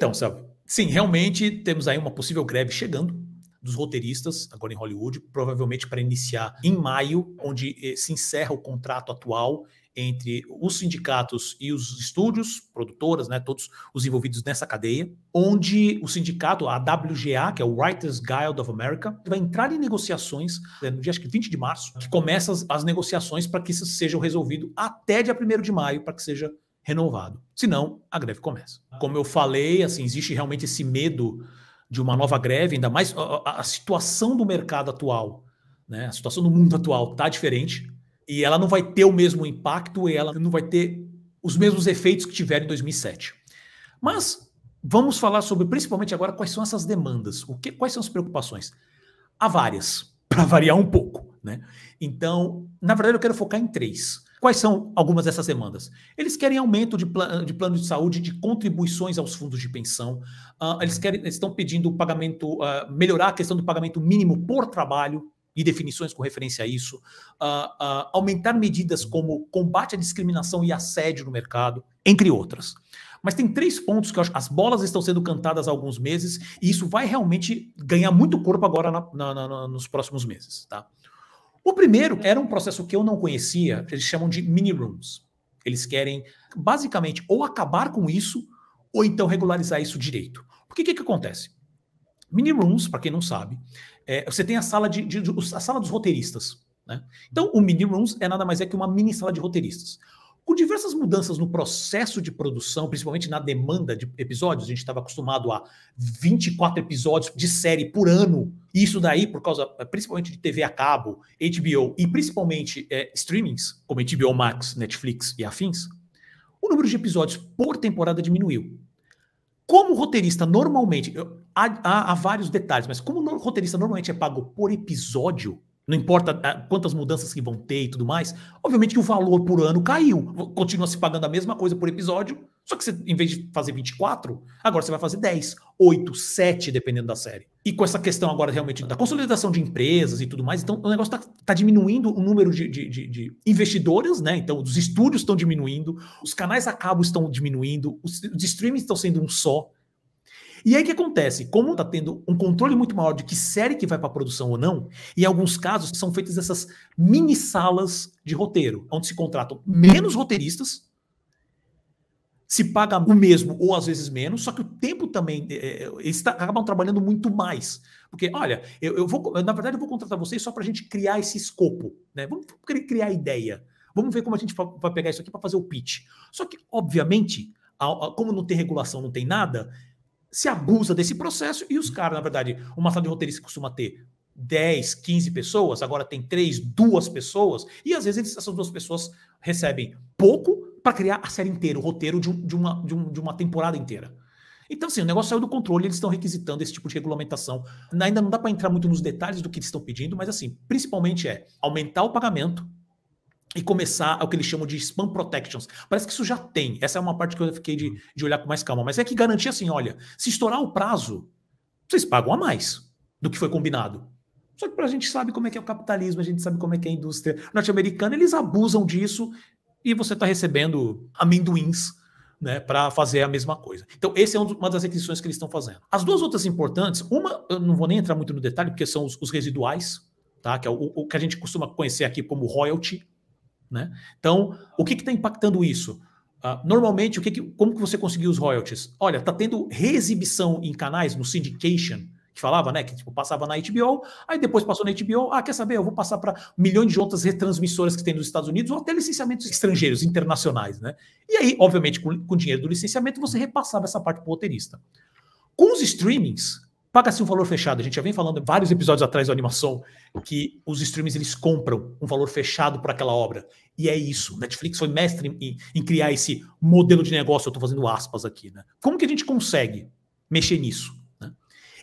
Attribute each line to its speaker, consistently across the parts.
Speaker 1: Então, sabe? Sim, realmente temos aí uma possível greve chegando dos roteiristas agora em Hollywood, provavelmente para iniciar em maio, onde eh, se encerra o contrato atual entre os sindicatos e os estúdios, produtoras, né, todos os envolvidos nessa cadeia, onde o sindicato, a WGA, que é o Writers Guild of America, vai entrar em negociações eh, no dia acho que 20 de março, que começa as, as negociações para que isso seja resolvido até dia 1 de maio, para que seja renovado. Senão, a greve começa. Ah. Como eu falei, assim, existe realmente esse medo de uma nova greve, ainda mais a, a, situação do mercado atual, né? A situação do mundo atual está diferente e ela não vai ter o mesmo impacto e ela não vai ter os mesmos efeitos que tiveram em 2007. Mas vamos falar sobre principalmente agora quais são essas demandas, o que, quais são as preocupações? Há várias, para variar um pouco, né? Então, na verdade, eu quero focar em três. Quais são algumas dessas demandas? Eles querem aumento de, de plano de saúde, de contribuições aos fundos de pensão. Uh, eles, uhum. querem, eles estão pedindo o pagamento, uh, melhorar a questão do pagamento mínimo por trabalho e definições com referência a isso. Uh, aumentar medidas uhum. como combate à discriminação e assédio no mercado, entre outras. Mas tem três pontos que eu acho, as bolas estão sendo cantadas há alguns meses e isso vai realmente ganhar muito corpo agora na, na, na, nos próximos meses, tá? O primeiro era um processo que eu não conhecia, eles chamam de mini rooms. Eles querem, basicamente, ou acabar com isso, ou então regularizar isso direito. Porque o que, que acontece? Mini rooms, para quem não sabe, é, você tem a sala, de, de, de, a sala dos roteiristas. Né? Então, o mini rooms é nada mais é que uma mini sala de roteiristas. Por diversas mudanças no processo de produção, principalmente na demanda de episódios, a gente estava acostumado a 24 episódios de série por ano. E isso daí, por causa eh, principalmente de TV a cabo, HBO e principalmente é, streamings, como HBO Max, Netflix e afins, o número de episódios por temporada diminuiu. Como roteirista normalmente, há, há, há vários detalhes, mas como roteirista normalmente é pago por episódio, não importa ah, quantas mudanças que vão ter e tudo mais. Obviamente que o valor por ano caiu. Continua se pagando a mesma coisa por episódio, só que você, em vez de fazer 24, agora você vai fazer 10, 8, 7, dependendo da série. E com essa questão agora realmente da consolidação de empresas e tudo mais, então o negócio está tá diminuindo o número de, de, de, de, investidores, né? Então os estúdios estão diminuindo, os canais a cabo estão diminuindo, os, os streamings estão sendo um só. E aí o que acontece? Como está tendo um controle muito maior de que série que vai para produção ou não, em alguns casos são feitas essas mini salas de roteiro, onde se contratam menos roteiristas, se paga o mesmo ou às vezes menos, só que o tempo também é, é eles tá, acabam trabalhando muito mais. Porque, olha, eu, eu vou, na verdade, eu vou contratar vocês só para a gente criar esse escopo, né? Vamos, vamos criar a ideia. Vamos ver como a gente vai pegar isso aqui para fazer o pitch. Só que, obviamente, como não tem regulação, não tem nada, se abusa desse processo e os caras, na verdade, uma sala de roteirista costuma ter 10, 15 pessoas, agora tem 3, 2 pessoas, e às vezes essas duas pessoas recebem pouco para criar a série inteira, o roteiro de, de, uma, de, um, de uma temporada inteira. Então, assim, o negócio saiu do controle, eles estão requisitando esse tipo de regulamentação. Ainda não dá para entrar muito nos detalhes do que eles estão pedindo, mas, assim, principalmente é aumentar o pagamento e começar o que eles chamam de spam protections. Parece que isso já tem. Essa é uma parte que eu fiquei de, uhum. de olhar com mais calma. Mas é que garantia assim: olha, se estourar o prazo, vocês pagam a mais do que foi combinado. Só que a gente sabe como é que é o capitalismo, a gente sabe como é que é a indústria norte-americana, eles abusam disso e você está recebendo amendoins né, para fazer a mesma coisa. Então, essa é uma das requisições que eles estão fazendo. As duas outras importantes, uma, eu não vou nem entrar muito no detalhe, porque são os, os residuais, tá? que é o, o que a gente costuma conhecer aqui como royalty, né? Então, o que está impactando isso? Uh, normalmente, o que, que como que você conseguiu os royalties? Olha, está tendo reexibição em canais, no syndication, que falava, né? Que tipo, passava na HBO, aí depois passou na HBO. Ah, quer saber? Eu vou passar para milhões de outras retransmissoras que tem nos Estados Unidos ou até licenciamentos estrangeiros, internacionais, né? E aí, obviamente, com, com o dinheiro do licenciamento, você repassava essa parte para o roteirista. Com os streamings, Paga-se um valor fechado. A gente já vem falando vários episódios atrás da Animação que os streams eles compram um valor fechado para aquela obra. E é isso. Netflix foi mestre em, em criar esse modelo de negócio. Eu estou fazendo aspas aqui. Né? Como que a gente consegue mexer nisso? Né?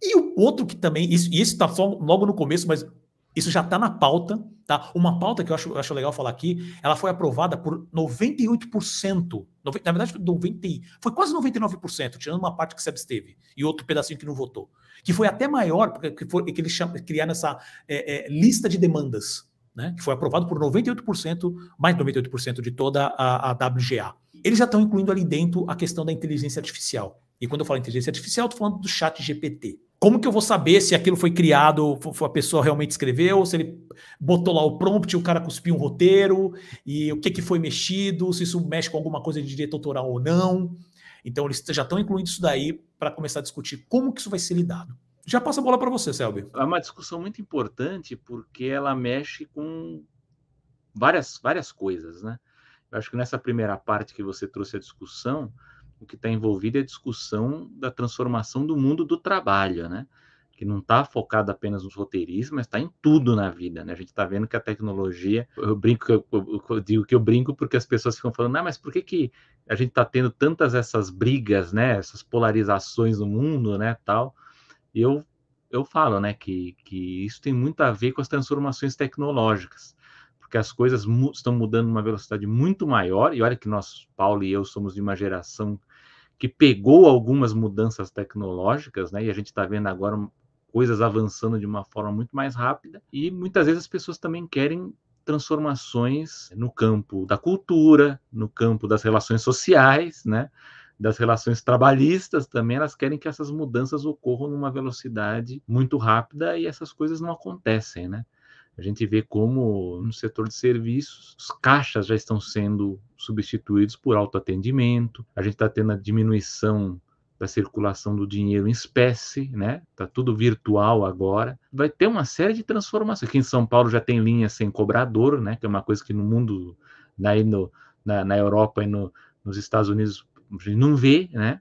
Speaker 1: E o outro que também. Isso, e esse está logo no começo, mas isso já está na pauta Tá? Uma pauta que eu acho, eu acho legal falar aqui, ela foi aprovada por 98%, 90, na verdade 90, foi quase 99%, tirando uma parte que se absteve e outro pedacinho que não votou, que foi até maior, porque foi, que eles chamam, criaram essa é, é, lista de demandas, né? que foi aprovado por 98%, mais de 98% de toda a, a WGA. Eles já estão incluindo ali dentro a questão da inteligência artificial. E quando eu falo inteligência artificial, estou falando do chat GPT como que eu vou saber se aquilo foi criado, a pessoa realmente escreveu, se ele botou lá o prompt, o cara cuspiu um roteiro, e o que, que foi mexido, se isso mexe com alguma coisa de direito autoral ou não. Então eles já estão incluindo isso daí
Speaker 2: para começar a discutir como que isso vai ser lidado. Já passa a bola para você, Selby. É uma discussão muito importante porque ela mexe com várias, várias coisas, né? Eu acho que nessa primeira parte que você trouxe a discussão, o que está envolvido é a discussão da transformação do mundo do trabalho, né? que não está focado apenas nos roteiristas, mas está em tudo na vida, né? A gente está vendo que a tecnologia, eu brinco, eu, eu, digo que eu brinco porque as pessoas ficam falando, ah, mas por que, que a gente está tendo tantas essas brigas, né? Essas polarizações no mundo, né? Tal. E eu eu falo, né? Que que isso tem muito a ver com as transformações tecnológicas, porque as coisas mu estão mudando numa velocidade muito maior. E olha que nós, Paulo e eu, somos de uma geração que pegou algumas mudanças tecnológicas, né? E a gente está vendo agora coisas avançando de uma forma muito mais rápida. E muitas vezes as pessoas também querem transformações no campo da cultura, no campo das relações sociais, né? das relações trabalhistas também, elas querem que essas mudanças ocorram numa velocidade muito rápida e essas coisas não acontecem, né? A gente vê como no setor de serviços, os caixas já estão sendo substituídos por autoatendimento, a gente está tendo a diminuição da circulação do dinheiro em espécie, né? Tá tudo virtual agora. Vai ter uma série de transformações. Aqui em São Paulo já tem linha sem cobrador, né? Que é uma coisa que no mundo, na, né? na, na Europa e no, nos Estados Unidos, a gente não vê, né?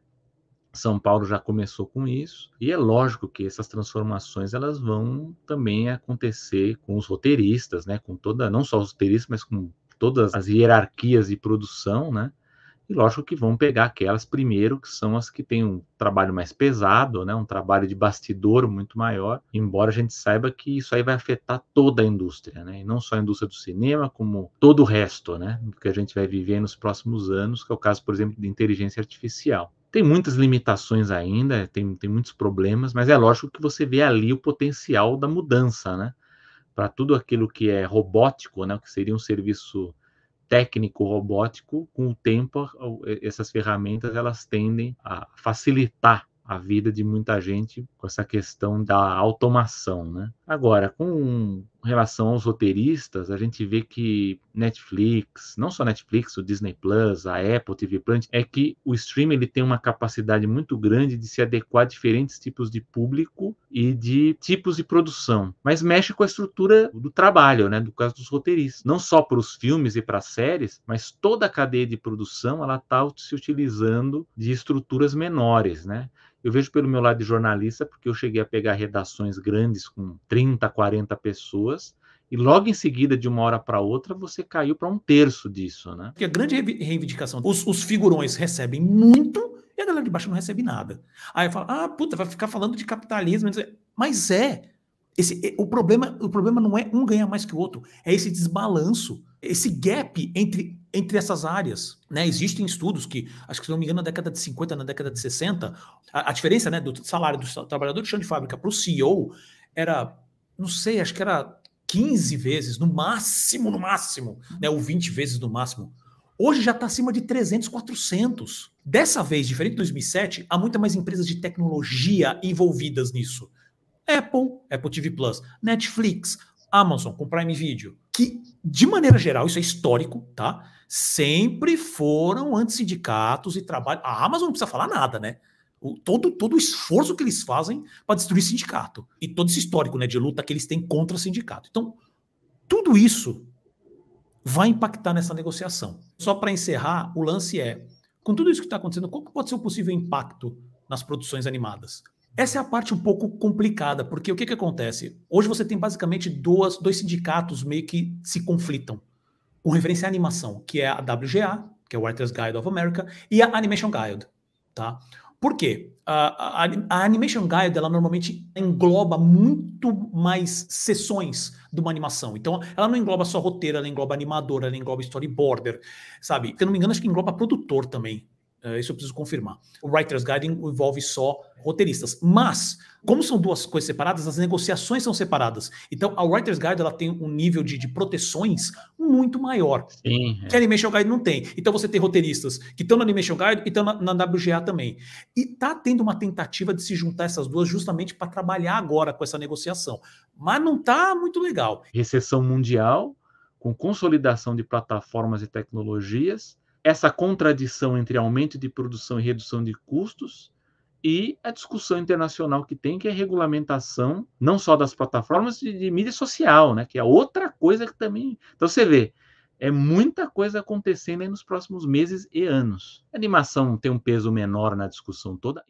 Speaker 2: São Paulo já começou com isso, e é lógico que essas transformações elas vão também acontecer com os roteiristas, né, com toda, não só os roteiristas, mas com todas as hierarquias de produção, né? E lógico que vão pegar aquelas primeiro que são as que têm um trabalho mais pesado, né, um trabalho de bastidor muito maior, embora a gente saiba que isso aí vai afetar toda a indústria, né, e não só a indústria do cinema, como todo o resto, né, que a gente vai viver nos próximos anos, que é o caso, por exemplo, de inteligência artificial. Tem muitas limitações ainda, tem, tem muitos problemas, mas é lógico que você vê ali o potencial da mudança, né? Para tudo aquilo que é robótico, né? O que seria um serviço técnico robótico, com o tempo essas ferramentas elas tendem a facilitar a vida de muita gente com essa questão da automação, né? Agora, com relação aos roteiristas, a gente vê que Netflix, não só Netflix, o Disney Plus, a Apple TV Plant, é que o streaming ele tem uma capacidade muito grande de se adequar a diferentes tipos de público e de tipos de produção, mas mexe com a estrutura do trabalho, né, do caso dos roteiristas, não só para os filmes e para as séries, mas toda a cadeia de produção ela está se utilizando de estruturas menores, né? Eu vejo pelo meu lado de jornalista, porque eu cheguei a pegar redações grandes com 30, 40 pessoas pessoas e logo em seguida, de uma hora para outra, você caiu para um terço disso, né? Porque
Speaker 1: a grande reivindicação, os, os, figurões recebem muito e a galera de baixo não recebe nada. Aí fala, ah, puta, vai ficar falando de capitalismo. Mas é, é esse, o, problema, o problema não é um ganhar mais que o outro, é esse desbalanço, esse gap entre, entre essas áreas. Né? Existem estudos que, acho que se não me engano, na década de 50, na década de 60, a, a diferença né, do salário do trabalhador de chão de fábrica para o CEO era, não sei, acho que era 15 vezes, no máximo, no máximo, né, ou 20 vezes no máximo. Hoje já está acima de 300, 400. Dessa vez, diferente de 2007, há muitas mais empresas de tecnologia envolvidas nisso. Apple, Apple TV Plus, Netflix, Amazon com Prime Video, que de maneira geral, isso é histórico, tá? Sempre foram antissindicatos e trabalho. A Amazon não precisa falar nada, né? o, todo, todo o esforço que eles fazem para destruir sindicato e todo esse histórico né, de luta que eles têm contra sindicato. Então, tudo isso vai impactar nessa negociação. Só para encerrar, o lance é: com tudo isso que está acontecendo, qual pode ser o possível impacto nas produções animadas? Essa é a parte um pouco complicada, porque o que, que acontece? Hoje você tem basicamente duas, dois sindicatos meio que se conflitam, com referência à animação, que é a WGA, que é o Writers Guild of America, e a Animation Guild. Tá? Por quê? A, a, a Animation Guide ela normalmente engloba muito mais sessões de uma animação. Então, ela não engloba só roteiro, ela engloba animador, ela engloba storyboarder, sabe? Se eu não me engano, acho que engloba produtor também. Eh, isso eu preciso confirmar. O Writer's Guide envolve só roteiristas. Mas, como são duas coisas separadas, as negociações são separadas. Então, a Writer's Guide ela tem um nível de, de proteções muito maior Sim, é. que a Animation Guide não tem. Então, você tem roteiristas que estão na Animation Guide e estão na, na WGA também. E tá tendo uma tentativa de se juntar essas duas justamente para trabalhar agora com essa negociação. Mas não tá
Speaker 2: muito legal. Recessão mundial, com consolidação de plataformas e tecnologias essa contradição entre aumento de produção e redução de custos e a discussão internacional que tem, que é a regulamentação não só das plataformas de, de mídia social, né? Que é outra coisa que também. Então você vê, é muita coisa acontecendo aí nos próximos meses e anos. A animação tem um peso menor na discussão toda.